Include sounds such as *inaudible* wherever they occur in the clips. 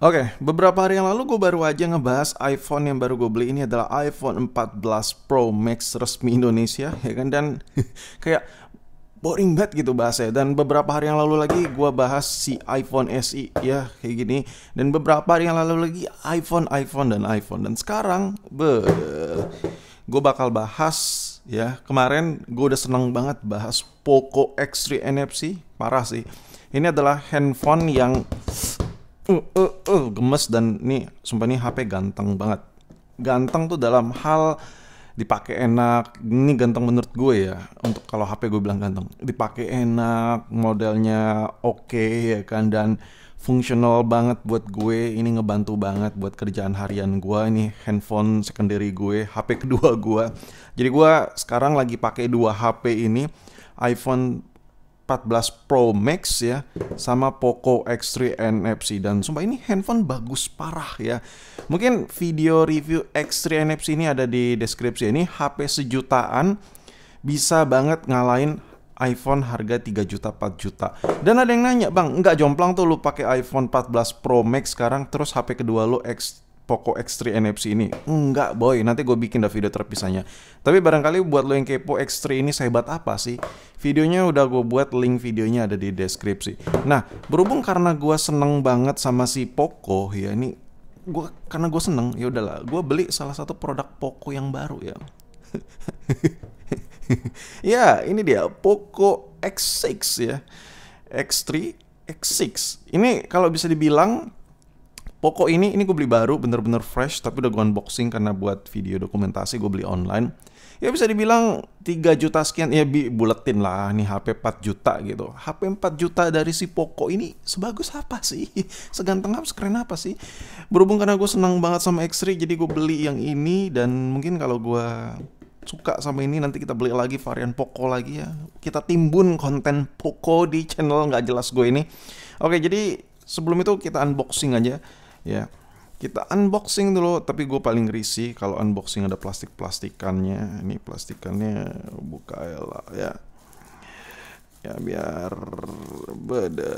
Oke, okay, beberapa hari yang lalu gue baru aja ngebahas iPhone yang baru gue beli ini adalah iPhone 14 Pro Max resmi Indonesia, ya kan? Dan *laughs* kayak boring banget gitu bahasnya. Dan beberapa hari yang lalu lagi gue bahas si iPhone SE, ya kayak gini. Dan beberapa hari yang lalu lagi iPhone, iPhone, dan iPhone. Dan sekarang, be, gue bakal bahas ya kemarin gue udah seneng banget bahas Poco X3 NFC, parah sih. Ini adalah handphone yang uh, uh, uh, gemes dan nih sumpah nih HP ganteng banget. Ganteng tuh dalam hal dipakai enak. Ini ganteng menurut gue ya. Untuk kalau HP gue bilang ganteng, dipakai enak, modelnya oke okay, ya kan dan fungsional banget buat gue ini ngebantu banget buat kerjaan harian gue ini handphone secondary gue HP kedua gue jadi gue sekarang lagi pakai dua HP ini iPhone 14 Pro Max ya sama Poco X3 NFC dan sumpah ini handphone bagus parah ya. Mungkin video review X3 NFC ini ada di deskripsi ini HP sejutaan bisa banget ngalahin iPhone harga 3 juta 4 juta. Dan ada yang nanya, "Bang, nggak jomplang tuh lu pakai iPhone 14 Pro Max sekarang terus HP kedua lu X Poco X3 NFC ini. Enggak boy, nanti gue bikin dah video terpisahnya. Tapi barangkali buat lo yang kepo X3 ini sehebat apa sih? Videonya udah gue buat, link videonya ada di deskripsi. Nah, berhubung karena gue seneng banget sama si Poco, ya ini gue karena gue seneng ya udahlah gue beli salah satu produk Poco yang baru ya *laughs* ya ini dia Poco X6 ya X3 X6 ini kalau bisa dibilang Poco ini ini gue beli baru bener-bener fresh tapi udah gue unboxing karena buat video dokumentasi gue beli online. Ya bisa dibilang 3 juta sekian ya bi buletin lah nih HP 4 juta gitu. HP 4 juta dari si Poco ini sebagus apa sih? *laughs* Seganteng apa sekeren apa sih? Berhubung karena gue senang banget sama X3 jadi gue beli yang ini dan mungkin kalau gue suka sama ini nanti kita beli lagi varian Poco lagi ya. Kita timbun konten Poco di channel nggak jelas gue ini. Oke, jadi sebelum itu kita unboxing aja ya kita unboxing dulu tapi gue paling risih kalau unboxing ada plastik plastikannya ini plastikannya buka lah ya ya biar beda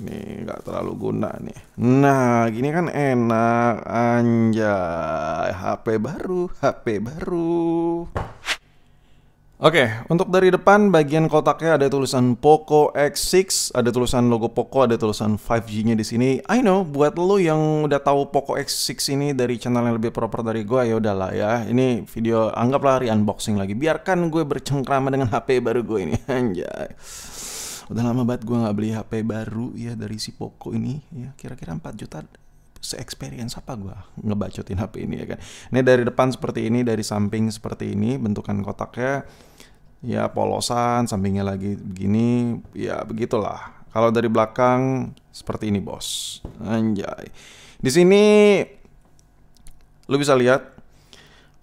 ini nggak terlalu guna nih nah gini kan enak anjay HP baru HP baru Oke, untuk dari depan bagian kotaknya ada tulisan Poco X6, ada tulisan logo Poco, ada tulisan 5G-nya di sini. I know, buat lo yang udah tahu Poco X6 ini dari channel yang lebih proper dari gue, ya udahlah ya. Ini video anggaplah hari unboxing lagi. Biarkan gue bercengkrama dengan HP baru gue ini, *laughs* anjay. Udah lama banget gue nggak beli HP baru ya dari si Poco ini, ya kira-kira 4 juta se-experience apa gue ngebacotin HP ini ya kan. Ini dari depan seperti ini, dari samping seperti ini, bentukan kotaknya ya polosan sampingnya lagi begini ya begitulah kalau dari belakang seperti ini bos anjay di sini lu bisa lihat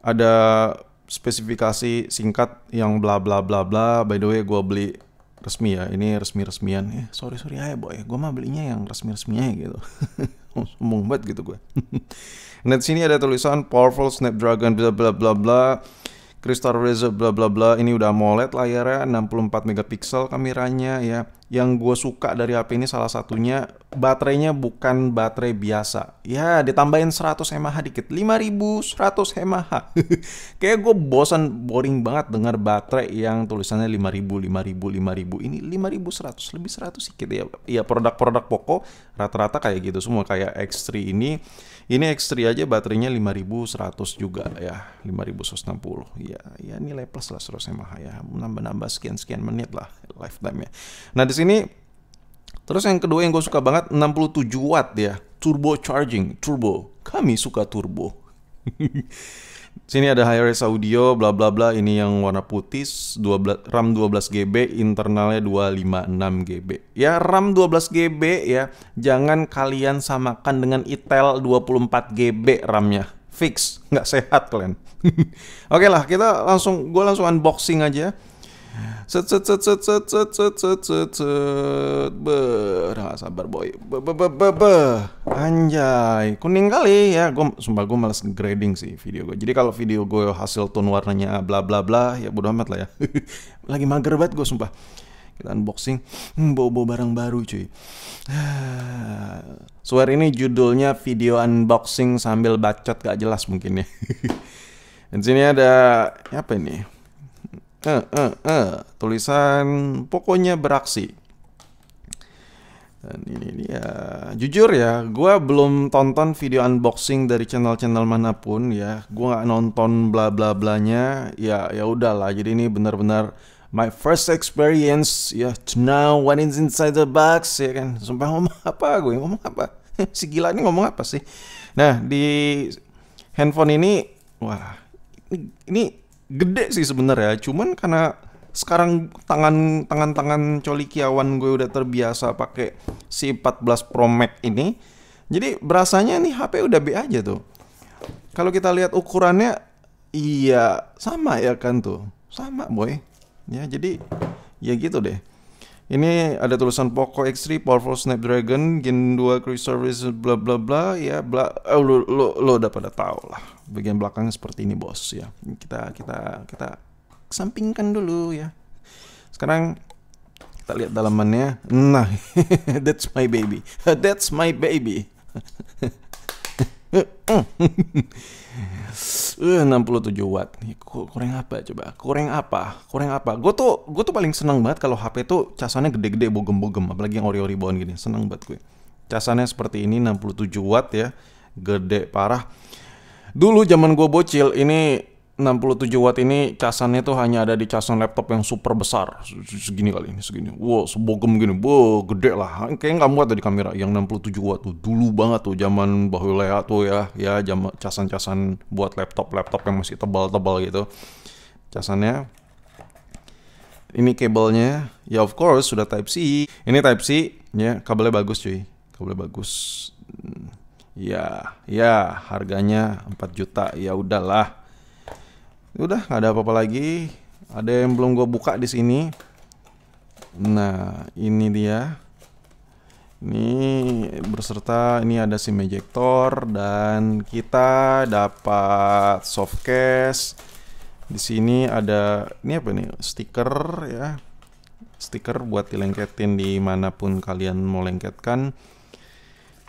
ada spesifikasi singkat yang bla bla bla bla by the way gue beli resmi ya ini resmi resmian eh, sorry sorry aja boy gue mah belinya yang resmi resminya ya, gitu *laughs* sombong banget gitu gue *laughs* nah di sini ada tulisan powerful snapdragon bla bla bla bla Crystal Razor bla bla bla ini udah AMOLED layarnya 64 megapiksel kameranya ya yang gue suka dari HP ini salah satunya baterainya bukan baterai biasa ya ditambahin 100 mAh dikit 5100 mAh *laughs* kayak gue bosan boring banget dengar baterai yang tulisannya 5000 5000 5000 ini 5100 lebih 100 sedikit ya ya produk-produk pokok rata-rata kayak gitu semua kayak X3 ini ini X3 aja baterainya 5100 juga ya, 5160. Ya, ya nilai plus lah seharusnya mah ya, nambah-nambah sekian-sekian menit lah lifetime-nya. Nah, di sini terus yang kedua yang gue suka banget 67 watt ya, turbo charging, turbo. Kami suka turbo. *laughs* Sini ada high-res audio, bla bla bla. Ini yang warna putih, 12, RAM 12 GB, internalnya 256 GB. Ya RAM 12 GB ya, jangan kalian samakan dengan Intel 24 GB RAM-nya. Fix, nggak sehat kalian. *laughs* Oke okay lah, kita langsung, gue langsung unboxing aja. Set set set set set set set set set set ber nah, sabar boy be be be be, be. anjay kuning kali ya gue sumpah gue males grading sih video gue jadi kalau video gue hasil tone warnanya bla bla bla ya bodo amat lah ya *laughs* lagi mager banget gue sumpah kita unboxing hmm, bawa bawa barang baru cuy *sighs* swear ini judulnya video unboxing sambil bacot gak jelas mungkin ya *laughs* dan sini ada apa ini eh, eh, eh. tulisan pokoknya beraksi. Dan ini dia. Jujur ya, gue belum tonton video unboxing dari channel-channel manapun ya. Gue nggak nonton bla bla blanya. Ya ya udahlah. Jadi ini benar-benar my first experience ya yeah, to what is inside the box ya kan. Sumpah ngomong apa gue ya? ngomong apa? *laughs* si gila ini ngomong apa sih? Nah di handphone ini, wah ini, ini gede sih sebenarnya cuman karena sekarang tangan tangan tangan coli kiawan gue udah terbiasa pakai si 14 Pro Max ini jadi berasanya nih HP udah B aja tuh kalau kita lihat ukurannya iya sama ya kan tuh sama boy ya jadi ya gitu deh ini ada tulisan Poco X3 Powerful Snapdragon Gen 2 Cruise Service bla bla bla ya bla oh, eh, lo, lo, lo udah pada tahu lah. Bagian belakangnya seperti ini bos ya. Kita kita kita sampingkan dulu ya. Sekarang kita lihat dalamannya. Nah, *laughs* that's my baby. That's my baby. *laughs* Mm. *laughs* Eh, uh, 67 watt Nih kurang apa coba kurang apa kurang apa gue tuh gue tuh paling seneng banget kalau HP tuh casannya gede-gede bogem-bogem apalagi yang ori-ori bawaan gini seneng banget gue casannya seperti ini 67 watt ya gede parah dulu zaman gue bocil ini 67 watt ini casannya tuh hanya ada di casan laptop yang super besar segini kali ini segini wow sebogem gini wow gede lah kayaknya nggak muat di kamera yang 67 watt tuh dulu banget tuh zaman bahu tuh ya ya jam casan-casan buat laptop laptop yang masih tebal-tebal gitu casannya ini kabelnya ya of course sudah type C ini type C ya kabelnya bagus cuy kabelnya bagus hmm. ya ya harganya 4 juta ya udahlah Ya udah nggak ada apa-apa lagi ada yang belum gue buka di sini nah ini dia ini berserta ini ada SIM ejector dan kita dapat softcase Di sini ada ini apa nih? Stiker ya. Stiker buat dilengketin dimanapun kalian mau lengketkan.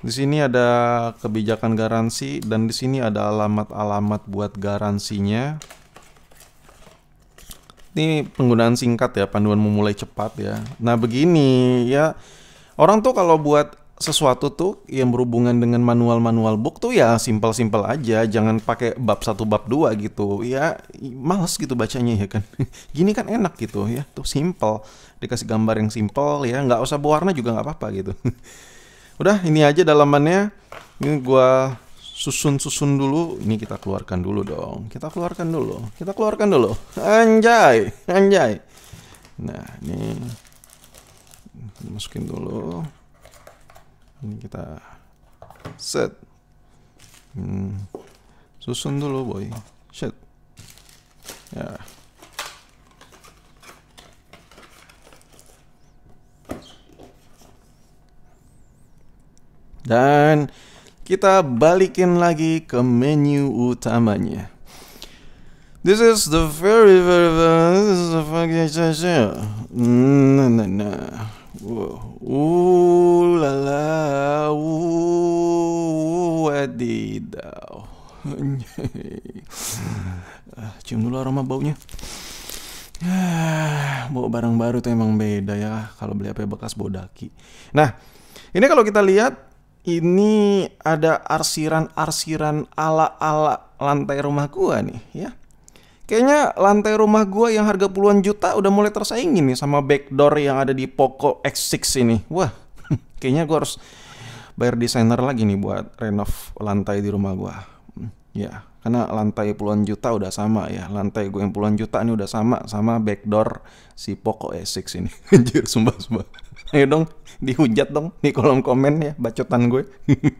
Di sini ada kebijakan garansi dan di sini ada alamat-alamat buat garansinya. Ini penggunaan singkat ya, panduan memulai cepat ya. Nah begini ya, orang tuh kalau buat sesuatu tuh yang berhubungan dengan manual-manual book tuh ya simpel-simpel aja jangan pakai bab satu bab dua gitu ya males gitu bacanya ya kan *laughs* gini kan enak gitu ya tuh simpel. dikasih gambar yang simpel ya nggak usah berwarna juga nggak apa-apa gitu *laughs* udah ini aja dalamannya ini gua susun-susun dulu. Ini kita keluarkan dulu dong. Kita keluarkan dulu. Kita keluarkan dulu. Anjay, anjay. Nah, ini masukin dulu. Ini kita set. Hmm. Susun dulu, boy. set Ya. Dan kita balikin lagi ke menu utamanya. This is the very very, very this is the fucking treasure. na, na, na. Wow. Ooh la la. Ooh wadidaw. *laughs* Cium dulu aroma baunya. *sighs* Bawa barang baru tuh emang beda ya kalau beli apa ya, bekas bodaki. Nah, ini kalau kita lihat ini ada arsiran-arsiran ala-ala lantai rumah gua nih ya. Kayaknya lantai rumah gua yang harga puluhan juta udah mulai tersaingin nih sama backdoor yang ada di Poco X6 ini. Wah, *laughs* kayaknya gua harus bayar desainer lagi nih buat renov lantai di rumah gua. Hmm, ya, karena lantai puluhan juta udah sama ya. Lantai gue yang puluhan juta ini udah sama sama backdoor si Poco X6 ini. *laughs* Anjir, sumpah-sumpah. Ayo dong, dihujat dong di kolom komen ya bacotan gue.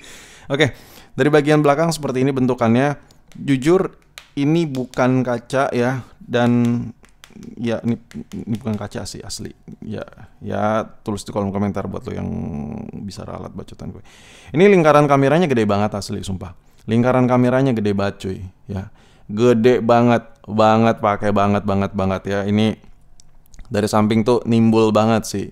*laughs* Oke, dari bagian belakang seperti ini bentukannya. Jujur ini bukan kaca ya dan ya ini, ini bukan kaca sih asli. Ya, ya tulis di kolom komentar buat lo yang bisa ralat bacotan gue. Ini lingkaran kameranya gede banget asli sumpah. Lingkaran kameranya gede banget cuy ya. Gede banget, banget pakai banget banget banget ya. Ini dari samping tuh nimbul banget sih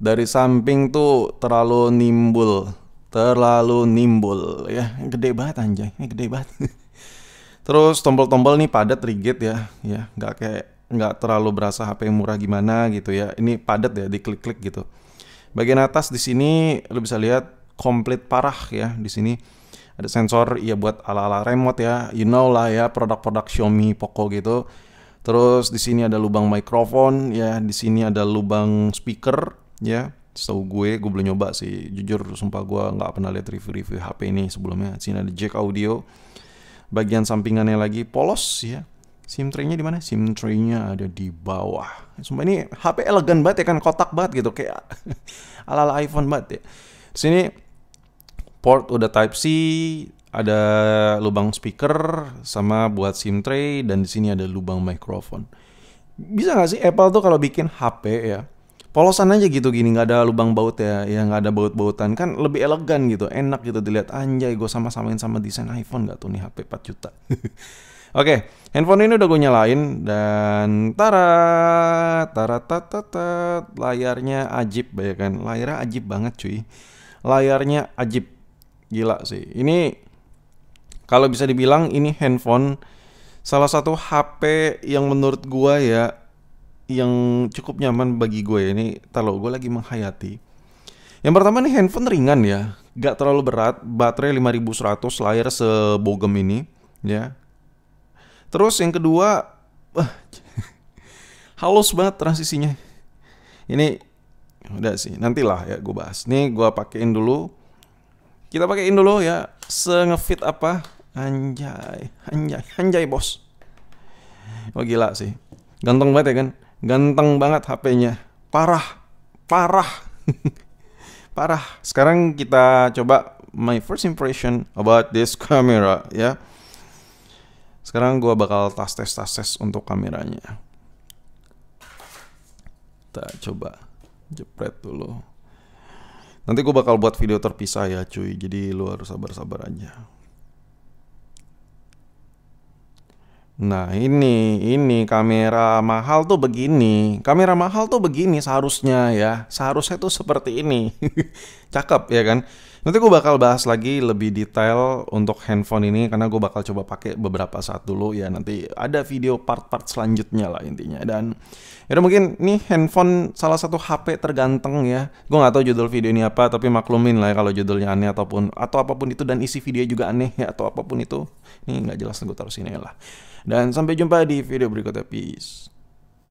dari samping tuh terlalu nimbul terlalu nimbul ya gede banget anjay ini gede banget *laughs* terus tombol-tombol nih padat rigid ya ya nggak kayak nggak terlalu berasa HP murah gimana gitu ya ini padat ya diklik-klik gitu bagian atas di sini lo bisa lihat komplit parah ya di sini ada sensor ya buat ala-ala remote ya you know lah ya produk-produk Xiaomi Poco gitu terus di sini ada lubang mikrofon ya di sini ada lubang speaker ya setahu gue gue belum nyoba sih jujur sumpah gue nggak pernah lihat review-review HP ini sebelumnya sini ada jack audio bagian sampingannya lagi polos ya SIM traynya di mana? SIM traynya ada di bawah. Sumpah ini HP elegan banget ya kan kotak banget gitu kayak *laughs* ala-ala iPhone banget ya. sini port udah type C, ada lubang speaker sama buat SIM tray dan di sini ada lubang microphone. Bisa nggak sih Apple tuh kalau bikin HP ya polosan aja gitu gini nggak ada lubang baut ya ya nggak ada baut-bautan kan lebih elegan gitu enak gitu dilihat anjay gue sama-samain sama desain iPhone gak tuh nih HP 4 juta *laughs* oke okay, handphone ini udah gue nyalain dan tara tara tata layarnya ajib ya kan layarnya ajib banget cuy layarnya ajib gila sih ini kalau bisa dibilang ini handphone salah satu HP yang menurut gua ya yang cukup nyaman bagi gue ya, ini kalau gue lagi menghayati. Yang pertama nih handphone ringan ya, gak terlalu berat, baterai 5100 layar sebogem ini ya. Terus yang kedua, uh, *laughs* halus banget transisinya. Ini udah sih, nantilah ya gue bahas. Nih gue pakein dulu. Kita pakein dulu ya, se ngefit apa? Anjay, anjay, anjay bos. Oh gila sih. Ganteng banget ya kan? Ganteng banget HP-nya. Parah, parah. *laughs* parah. Sekarang kita coba my first impression about this camera ya. Sekarang gua bakal tas tes tas tes untuk kameranya. Kita coba jepret dulu. Nanti gue bakal buat video terpisah ya cuy, jadi lu harus sabar-sabar aja. Nah, ini ini kamera mahal tuh begini. Kamera mahal tuh begini seharusnya ya. Seharusnya tuh seperti ini. *laughs* Cakep ya kan? Nanti gue bakal bahas lagi lebih detail untuk handphone ini karena gue bakal coba pakai beberapa saat dulu ya nanti ada video part-part selanjutnya lah intinya dan ya mungkin nih handphone salah satu HP terganteng ya. Gue nggak tahu judul video ini apa tapi maklumin lah ya kalau judulnya aneh ataupun atau apapun itu dan isi video juga aneh ya atau apapun itu. Ini nggak jelas gue taruh sini lah. Dan sampai jumpa di video berikutnya. Peace.